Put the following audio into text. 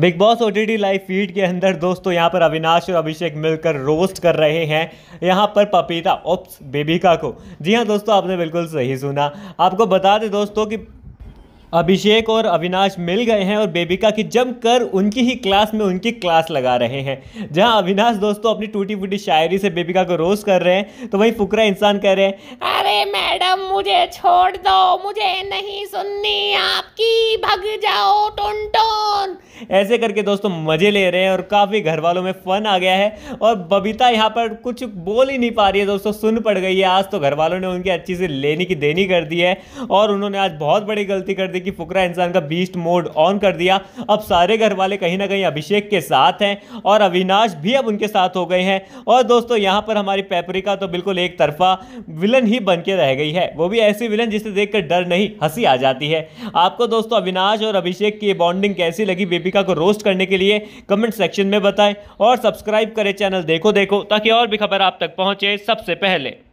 big Boss O T live feed के अंदर दोस्तों यहाँ पर अविनाश और अभिषेक मिलकर रोस्ट कर रहे हैं यहाँ पर पपीता ओप्स बेबिका को जी हाँ दोस्तों आपने बिल्कुल सही सुना आपको बता दें दोस्तों कि अभिषेक और अविनाश मिल गए हैं और बेबिका की जम कर उनकी ही क्लास में उनकी क्लास लगा रहे हैं जहां अविनाश दोस्तों अपनी टूटी फूटी शायरी से बेबिका को रोज कर रहे हैं तो वहीं फुकरा इंसान कह रहे हैं अरे मैडम मुझे छोड़ दो मुझे नहीं सुननी आपकी भग जाओ ऐसे करके दोस्तों मज़े ले रहे हैं और काफ़ी घर वालों में फ़न आ गया है और बबीता यहाँ पर कुछ बोल ही नहीं पा रही है दोस्तों सुन पड़ गई है आज तो घर वालों ने उनकी अच्छी से लेने की देनी कर दी है और उन्होंने आज बहुत बड़ी गलती कर दी कि फुकरा इंसान का बीस्ट मोड ऑन कर दिया अब सारे घर वाले कहीं ना कहीं अभिषेक के साथ हैं और अविनाश भी अब उनके साथ हो गए हैं और दोस्तों यहाँ पर हमारी पेपरिका तो बिल्कुल एक तरफा विलन ही बन के रह गई है वो भी ऐसी विलन जिसे देखकर डर नहीं हंसी आ जाती है आपको दोस्तों अविनाश और अभिषेक की बॉन्डिंग कैसी लगी बेबी अमेरिका को रोस्ट करने के लिए कमेंट सेक्शन में बताएं और सब्सक्राइब करें चैनल देखो देखो ताकि और भी खबर आप तक पहुंचे सबसे पहले